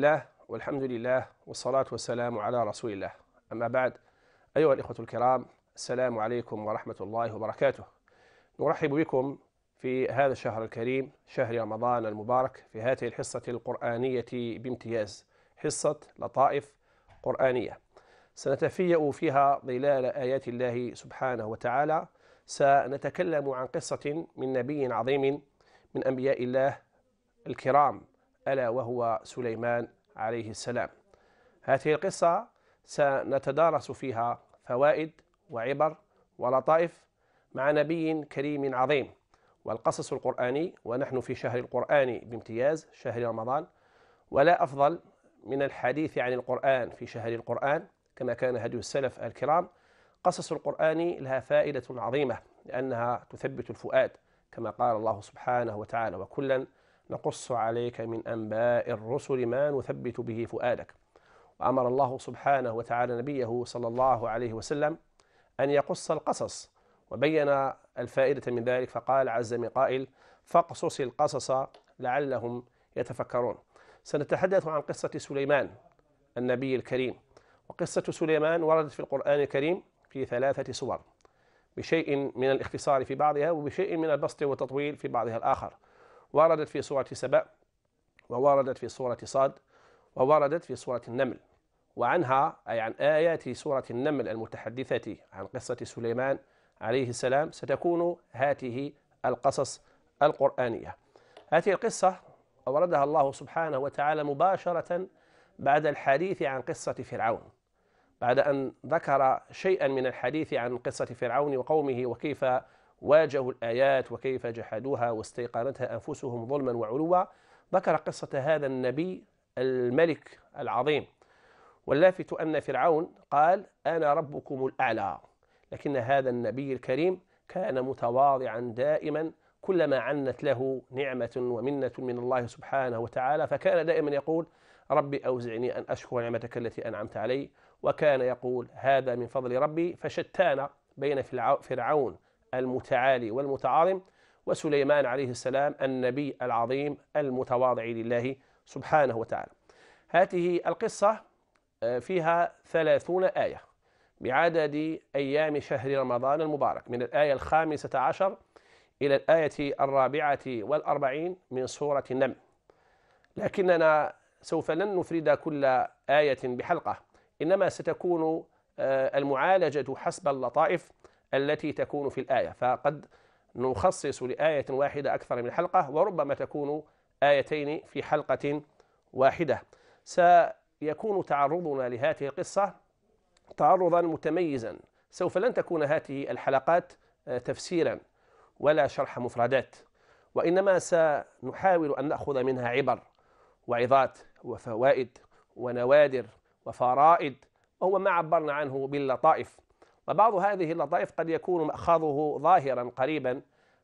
الله والحمد لله والصلاة والسلام على رسول الله أما بعد أيها الإخوة الكرام السلام عليكم ورحمة الله وبركاته نرحب بكم في هذا الشهر الكريم شهر رمضان المبارك في هذه الحصة القرآنية بامتياز حصة لطائف قرآنية سنتفيأ فيها ظلال آيات الله سبحانه وتعالى سنتكلم عن قصة من نبي عظيم من أنبياء الله الكرام ألا وهو سليمان عليه السلام هذه القصة سنتدارس فيها فوائد وعبر ولطائف مع نبي كريم عظيم والقصص القرآني ونحن في شهر القرآن بامتياز شهر رمضان ولا أفضل من الحديث عن القرآن في شهر القرآن كما كان هدي السلف الكرام قصص القرآن لها فائدة عظيمة لأنها تثبت الفؤاد كما قال الله سبحانه وتعالى وكلا نقص عليك من أنباء الرسل ما نثبت به فؤادك وأمر الله سبحانه وتعالى نبيه صلى الله عليه وسلم أن يقص القصص وبين الفائدة من ذلك فقال عز من قائل فاقصص القصص لعلهم يتفكرون سنتحدث عن قصة سليمان النبي الكريم وقصة سليمان وردت في القرآن الكريم في ثلاثة سور بشيء من الاختصار في بعضها وبشيء من البسط والتطويل في بعضها الآخر وردت في سورة سبأ ووردت في سورة صاد ووردت في سورة النمل وعنها أي عن آيات سورة النمل المتحدثة عن قصة سليمان عليه السلام ستكون هاته القصص القرآنية هذه القصة أوردها الله سبحانه وتعالى مباشرة بعد الحديث عن قصة فرعون بعد أن ذكر شيئا من الحديث عن قصة فرعون وقومه وكيف واجهوا الآيات وكيف جحدوها واستيقنتها أنفسهم ظلما وعلوا ذكر قصة هذا النبي الملك العظيم واللافت أن فرعون قال أنا ربكم الأعلى لكن هذا النبي الكريم كان متواضعا دائما كلما عنت له نعمة ومنة من الله سبحانه وتعالى فكان دائما يقول ربي أوزعني أن أشكر نعمتك التي أنعمت علي وكان يقول هذا من فضل ربي فشتان بين فرعون المتعالي والمتعاظم وسليمان عليه السلام النبي العظيم المتواضع لله سبحانه وتعالى هذه القصة آه، فيها ثلاثون آية بعدد أيام شهر رمضان المبارك من الآية الخامسة عشر إلى الآية الرابعة والأربعين من سورة النمل لكننا سوف لن نفرد كل آية بحلقة إنما ستكون آه، المعالجة حسب اللطائف التي تكون في الآية فقد نخصص لآية واحدة أكثر من حلقة وربما تكون آيتين في حلقة واحدة سيكون تعرضنا لهذه القصة تعرضا متميزا سوف لن تكون هذه الحلقات آه، تفسيرا ولا شرح مفردات وإنما سنحاول أن نأخذ منها عبر وعظات وفوائد ونوادر وفرائد وهو ما عبرنا عنه باللطائف فبعض هذه اللطائف قد يكون مأخذه ظاهرا قريبا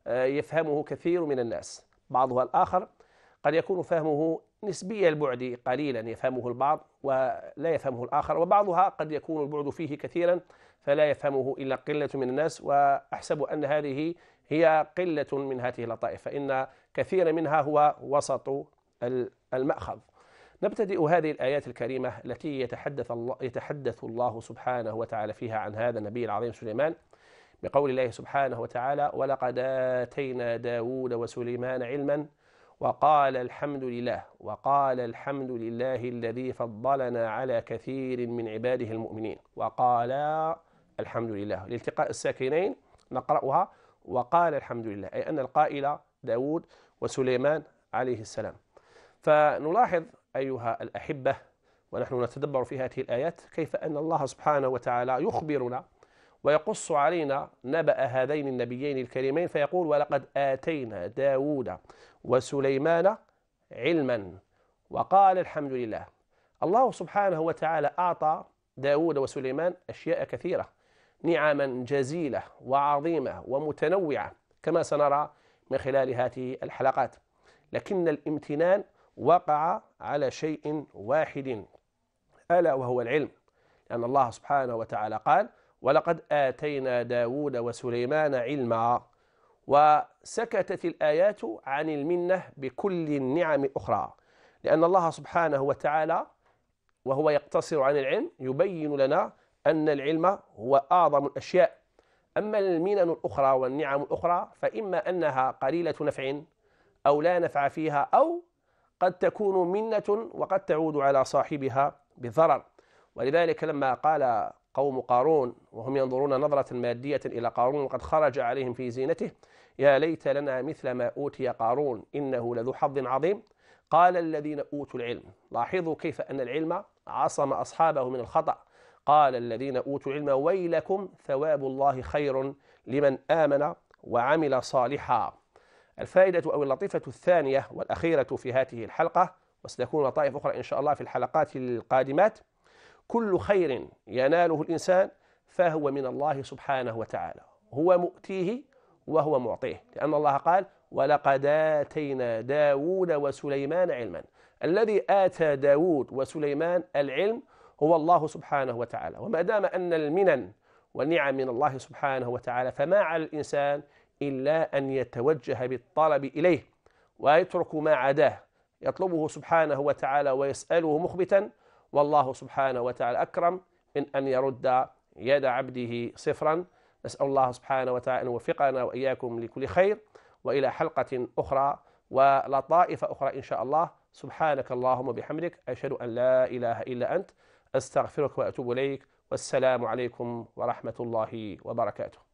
آه، يفهمه كثير من الناس بعضها الآخر قد يكون فهمه نسبي البعد قليلا يفهمه البعض ولا يفهمه الآخر وبعضها قد يكون البعد فيه كثيرا فلا يفهمه إلا قلة من الناس وأحسب أن هذه هي قلة من هذه اللطائف فإن كثير منها هو وسط المأخذ نبتدئ هذه الآيات الكريمة التي يتحدث الله, يتحدث الله سبحانه وتعالى فيها عن هذا النبي العظيم سليمان بقول الله سبحانه وتعالى ولقد آتينا داود وسليمان علما وقال الحمد لله وقال الحمد لله الذي فضلنا على كثير من عباده المؤمنين وقال الحمد لله لالتقاء الساكنين نقرأها وقال الحمد لله أي أن القائل داود وسليمان عليه السلام فنلاحظ أيها الأحبة ونحن نتدبر في هذه الآيات كيف أن الله سبحانه وتعالى يخبرنا ويقص علينا نبأ هذين النبيين الكريمين فيقول ولقد آتينا داود وسليمان علما وقال الحمد لله الله سبحانه وتعالى أعطى داود وسليمان أشياء كثيرة نعما جزيلة وعظيمة ومتنوعة كما سنرى من خلال هذه الحلقات لكن الامتنان وقع على شيء واحد ألا وهو العلم لأن الله سبحانه وتعالى قال ولقد آتينا داود وسليمان علما وسكتت الآيات عن المنة بكل النعم أخرى لأن الله سبحانه وتعالى وهو يقتصر عن العلم يبين لنا أن العلم هو أعظم الأشياء أما المنن الأخرى والنعم الأخرى فإما أنها قليلة نفع أو لا نفع فيها أو قد تكون منة وقد تعود على صاحبها بضرر ولذلك لما قال قوم قارون وهم ينظرون نظرة مادية إلى قارون وقد خرج عليهم في زينته يا ليت لنا مثل ما أوتي قارون إنه لذو حظ عظيم قال الذين أوتوا العلم لاحظوا كيف أن العلم عصم أصحابه من الخطأ قال الذين أوتوا العلم ويلكم ثواب الله خير لمن آمن وعمل صالحا الفائدة أو اللطيفة الثانية والأخيرة في هذه الحلقة وستكون لطائف أخرى إن شاء الله في الحلقات القادمات كل خير يناله الإنسان فهو من الله سبحانه وتعالى هو مؤتيه وهو معطيه لأن الله قال ولقد آتينا داود وسليمان علما الذي آتى داود وسليمان العلم هو الله سبحانه وتعالى وما دام أن المنن والنعم من الله سبحانه وتعالى فما على الإنسان إلا أن يتوجه بالطلب إليه ويترك ما عداه يطلبه سبحانه وتعالى ويسأله مخبتا والله سبحانه وتعالى أكرم من أن يرد يد عبده صفرا نسأل الله سبحانه وتعالى أن يوفقنا وإياكم لكل خير وإلى حلقة أخرى ولطائف أخرى إن شاء الله سبحانك اللهم وبحمدك أشهد أن لا إله إلا أنت أستغفرك وأتوب إليك والسلام عليكم ورحمة الله وبركاته